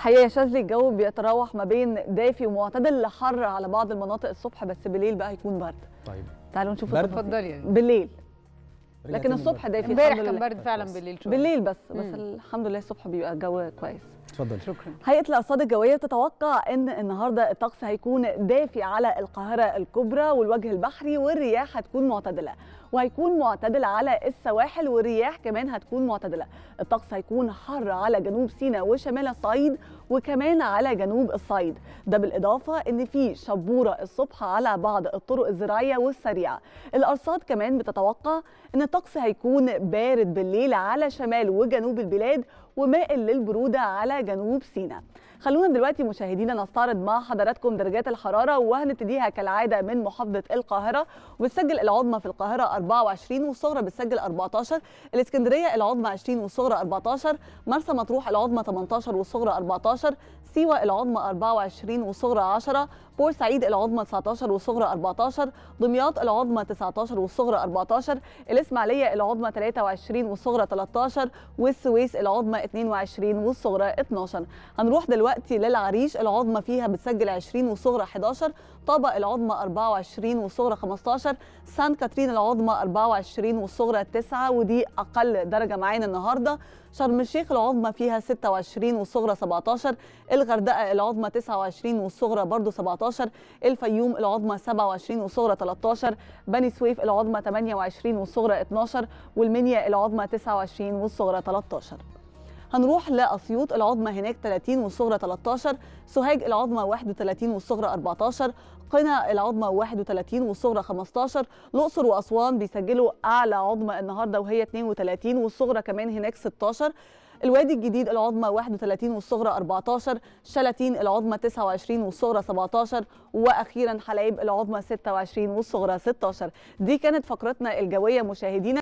الحقيقه يا شاذلي الجو بيتراوح ما بين دافي ومعتدل لحر على بعض المناطق الصبح بس بالليل بقى هيكون برد طيب تعالوا نشوف برد اتفضلي يعني. بالليل لكن الصبح دافي امبارح كان برد فعلا بالليل شويه بالليل بس بس الحمد لله الصبح بيبقى الجو كويس اتفضلي شكرا هيئه الارصاد الجويه بتتوقع ان النهارده الطقس هيكون دافي على القاهره الكبرى والوجه البحري والرياح هتكون معتدله وهيكون معتدل على السواحل والرياح كمان هتكون معتدله الطقس هيكون حر على جنوب سيناء وشمال الصعيد وكمان على جنوب الصعيد ده بالاضافه ان في شبوره الصبح على بعض الطرق الزراعيه والسريعه الارصاد كمان بتتوقع ان الطقس هيكون بارد بالليل على شمال وجنوب البلاد ومائل للبرودة على جنوب سيناء خلونا دلوقتي مشاهدينا نستعرض مع حضراتكم درجات الحراره وهنبتديها كالعاده من محافظه القاهره وبتسجل العظمى في القاهره 24 والصغرى بتسجل 14 الاسكندريه العظمى 20 والصغرى 14 مرسى مطروح العظمى 18 والصغرى 14 سيوه العظمى 24 والصغرى 10 بورسعيد العظمى 19 والصغرى 14 دمياط العظمى 19 والصغرى 14 الاسماعيليه العظمى 23 والصغرى 13 والسويس العظمى 22 والصغرى 12 هنروح دلوقتي دلوقتي للعريش العظمى فيها بتسجل 20 وصغرى 11 طابق العظمى 24 وصغرى 15 سان كاترين العظمى 24 وصغرى 9 ودي اقل درجه معانا النهارده شرم الشيخ العظمى فيها 26 وصغرى 17 الغردقه العظمى 29 وصغرى برضو 17 الفيوم العظمى 27 وصغرى 13 بني سويف العظمى 28 وصغرى 12 والمنيا العظمى 29 وصغرى 13 هنروح لاسيوط العظمى هناك 30 والصغرى 13 سوهاج العظمى 31 والصغرى 14 قنا العظمى 31 والصغرى 15 الاقصر واسوان بيسجلوا اعلى عظمى النهارده وهي 32 والصغرى كمان هناك 16 الوادي الجديد العظمى 31 والصغرى 14 شلاتين العظمى 29 والصغرى 17 واخيرا حلايب العظمى 26 والصغرى 16 دي كانت فقرتنا الجويه مشاهدينا